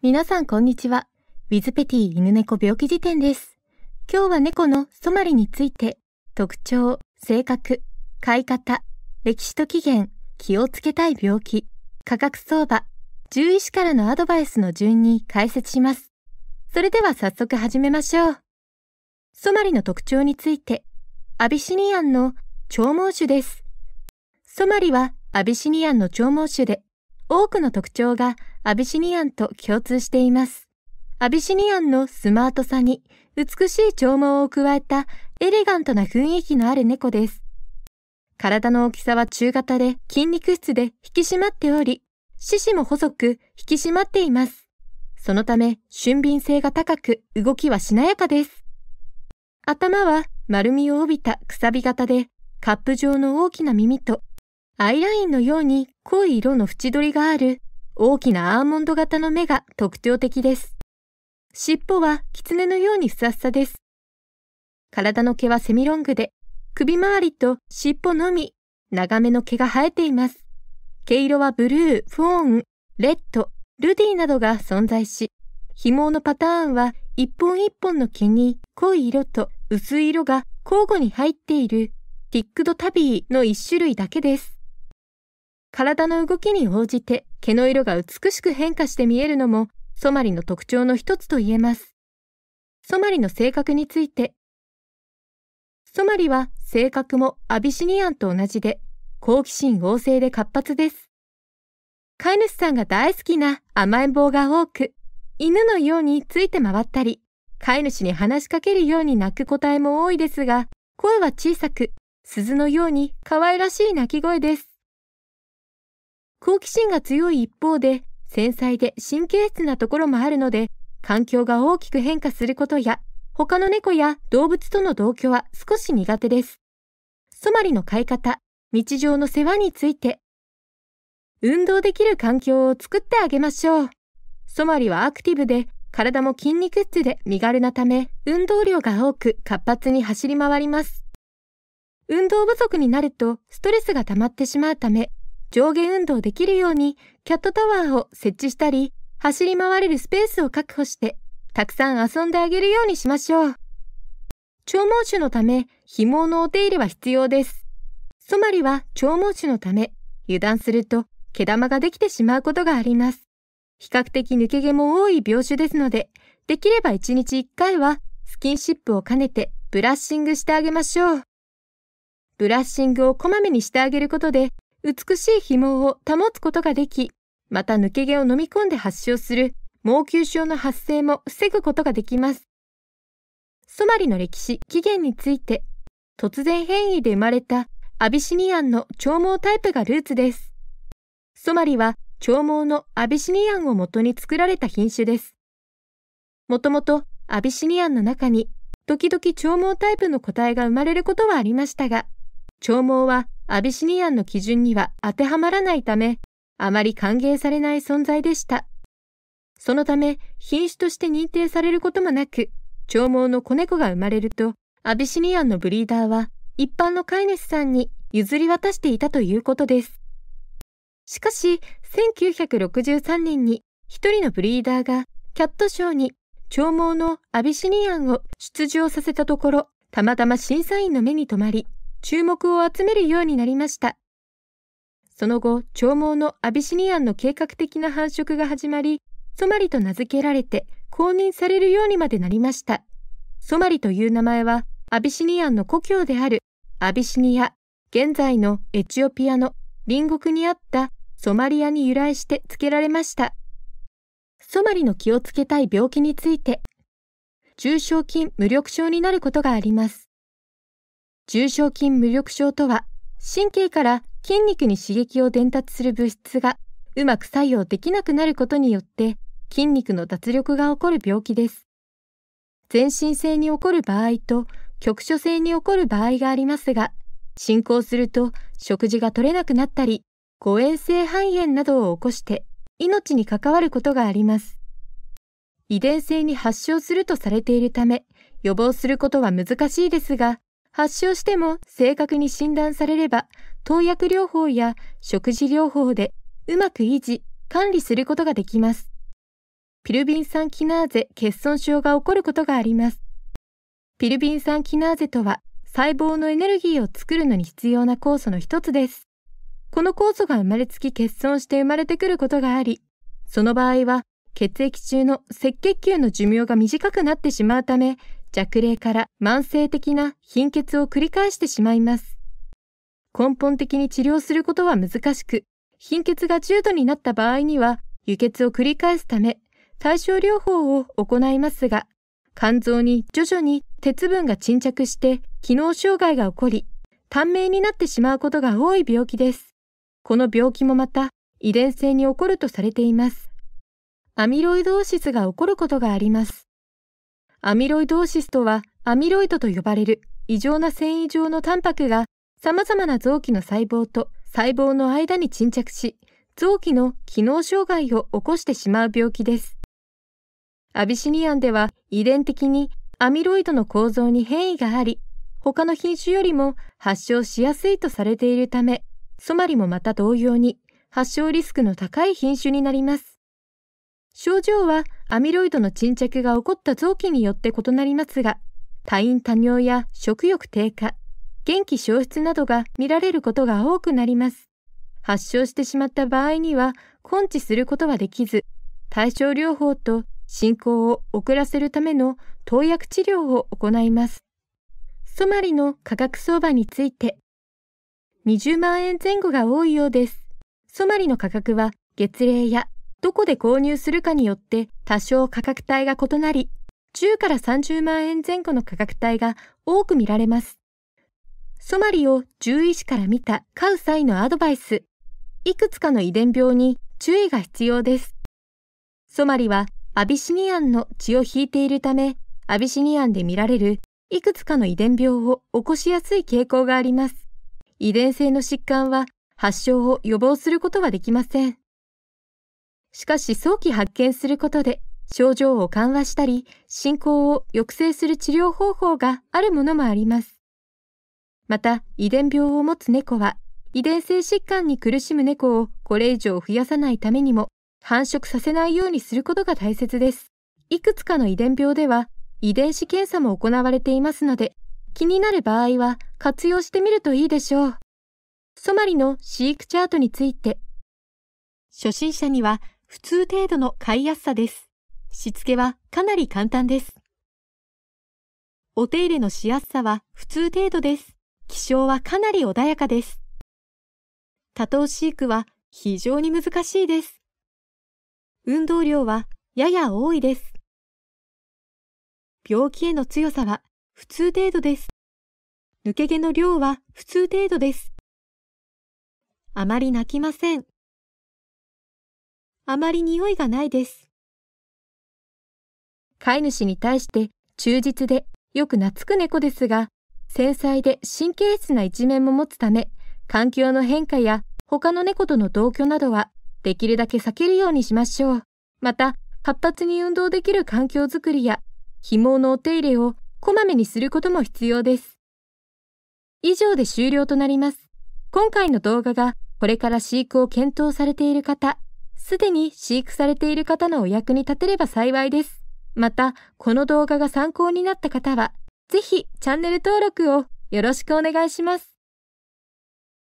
皆さんこんにちは。ウィズペティ犬猫病気辞典です。今日は猫のソマリについて、特徴、性格、飼い方、歴史と起源、気をつけたい病気、価格相場、獣医師からのアドバイスの順に解説します。それでは早速始めましょう。ソマリの特徴について、アビシニアンの長毛種です。ソマリはアビシニアンの長毛種で、多くの特徴がアビシニアンと共通しています。アビシニアンのスマートさに美しい長毛を加えたエレガントな雰囲気のある猫です。体の大きさは中型で筋肉質で引き締まっており、四肢も細く引き締まっています。そのため、俊敏性が高く動きはしなやかです。頭は丸みを帯びたくさび型で、カップ状の大きな耳と、アイラインのように濃い色の縁取りがある大きなアーモンド型の目が特徴的です。尻尾は狐のようにふさふさです。体の毛はセミロングで、首周りと尻尾のみ、長めの毛が生えています。毛色はブルー、フォーン、レッド、ルディなどが存在し、紐のパターンは一本一本の毛に濃い色と薄い色が交互に入っているティックドタビーの一種類だけです。体の動きに応じて毛の色が美しく変化して見えるのもソマリの特徴の一つと言えます。ソマリの性格についてソマリは性格もアビシニアンと同じで好奇心旺盛で活発です。飼い主さんが大好きな甘えん坊が多く、犬のようについて回ったり、飼い主に話しかけるように鳴く個体も多いですが、声は小さく、鈴のように可愛らしい鳴き声です。好奇心が強い一方で、繊細で神経質なところもあるので、環境が大きく変化することや、他の猫や動物との同居は少し苦手です。ソマリの飼い方、日常の世話について、運動できる環境を作ってあげましょう。ソマリはアクティブで、体も筋肉質で身軽なため、運動量が多く活発に走り回ります。運動不足になるとストレスが溜まってしまうため、上下運動できるようにキャットタワーを設置したり、走り回れるスペースを確保して、たくさん遊んであげるようにしましょう。長毛種のため、紐のお手入れは必要です。ソマリは長毛種のため、油断すると毛玉ができてしまうことがあります。比較的抜け毛も多い病種ですので、できれば1日1回はスキンシップを兼ねてブラッシングしてあげましょう。ブラッシングをこまめにしてあげることで美しい紐を保つことができ、また抜け毛を飲み込んで発症する毛球症の発生も防ぐことができます。ソマリの歴史、起源について、突然変異で生まれたアビシニアンの長毛タイプがルーツです。ソマリは長毛のアビシニアンを元に作られた品種です。もともとアビシニアンの中に、時々長毛タイプの個体が生まれることはありましたが、長毛はアビシニアンの基準には当てはまらないため、あまり歓迎されない存在でした。そのため、品種として認定されることもなく、長毛の子猫が生まれると、アビシニアンのブリーダーは、一般の飼い主さんに譲り渡していたということです。しかし、1963年に、一人のブリーダーが、キャットショーに、長毛のアビシニアンを出場させたところ、たまたま審査員の目に留まり、注目を集めるようになりました。その後、長毛のアビシニアンの計画的な繁殖が始まり、ソマリと名付けられて公認されるようにまでなりました。ソマリという名前は、アビシニアンの故郷であるアビシニア、現在のエチオピアの隣国にあったソマリアに由来して付けられました。ソマリの気をつけたい病気について、重症菌無力症になることがあります。重症筋無力症とは、神経から筋肉に刺激を伝達する物質がうまく作用できなくなることによって筋肉の脱力が起こる病気です。全身性に起こる場合と局所性に起こる場合がありますが、進行すると食事が取れなくなったり、誤嚥性肺炎などを起こして命に関わることがあります。遺伝性に発症するとされているため、予防することは難しいですが、発症しても正確に診断されれば、投薬療法や食事療法でうまく維持、管理することができます。ピルビン酸キナーゼ欠損症が起こることがあります。ピルビン酸キナーゼとは、細胞のエネルギーを作るのに必要な酵素の一つです。この酵素が生まれつき欠損して生まれてくることがあり、その場合は血液中の赤血球の寿命が短くなってしまうため、弱霊から慢性的な貧血を繰り返してしまいます。根本的に治療することは難しく、貧血が重度になった場合には、輸血を繰り返すため、対症療法を行いますが、肝臓に徐々に鉄分が沈着して機能障害が起こり、短命になってしまうことが多い病気です。この病気もまた遺伝性に起こるとされています。アミロイドーシスが起こることがあります。アミロイドーシスとはアミロイドと呼ばれる異常な繊維状のタンパクが様々な臓器の細胞と細胞の間に沈着し、臓器の機能障害を起こしてしまう病気です。アビシニアンでは遺伝的にアミロイドの構造に変異があり、他の品種よりも発症しやすいとされているため、ソマリもまた同様に発症リスクの高い品種になります。症状はアミロイドの沈着が起こった臓器によって異なりますが、多飲多尿や食欲低下、元気消失などが見られることが多くなります。発症してしまった場合には根治することはできず、対症療法と進行を遅らせるための投薬治療を行います。ソマリの価格相場について、20万円前後が多いようです。ソマリの価格は月例やどこで購入するかによって多少価格帯が異なり、10から30万円前後の価格帯が多く見られます。ソマリを獣医師から見た飼う際のアドバイス。いくつかの遺伝病に注意が必要です。ソマリはアビシニアンの血を引いているため、アビシニアンで見られるいくつかの遺伝病を起こしやすい傾向があります。遺伝性の疾患は発症を予防することはできません。しかし早期発見することで症状を緩和したり進行を抑制する治療方法があるものもあります。また遺伝病を持つ猫は遺伝性疾患に苦しむ猫をこれ以上増やさないためにも繁殖させないようにすることが大切です。いくつかの遺伝病では遺伝子検査も行われていますので気になる場合は活用してみるといいでしょう。ソマリの飼育チャートについて初心者には普通程度の飼いやすさです。しつけはかなり簡単です。お手入れのしやすさは普通程度です。気象はかなり穏やかです。多頭飼育は非常に難しいです。運動量はやや多いです。病気への強さは普通程度です。抜け毛の量は普通程度です。あまり泣きません。あまり匂いがないです。飼い主に対して忠実でよく懐く猫ですが、繊細で神経質な一面も持つため、環境の変化や他の猫との同居などはできるだけ避けるようにしましょう。また、活発に運動できる環境づくりや、紐のお手入れをこまめにすることも必要です。以上で終了となります。今回の動画がこれから飼育を検討されている方、すでに飼育されている方のお役に立てれば幸いです。また、この動画が参考になった方は、ぜひチャンネル登録をよろしくお願いします。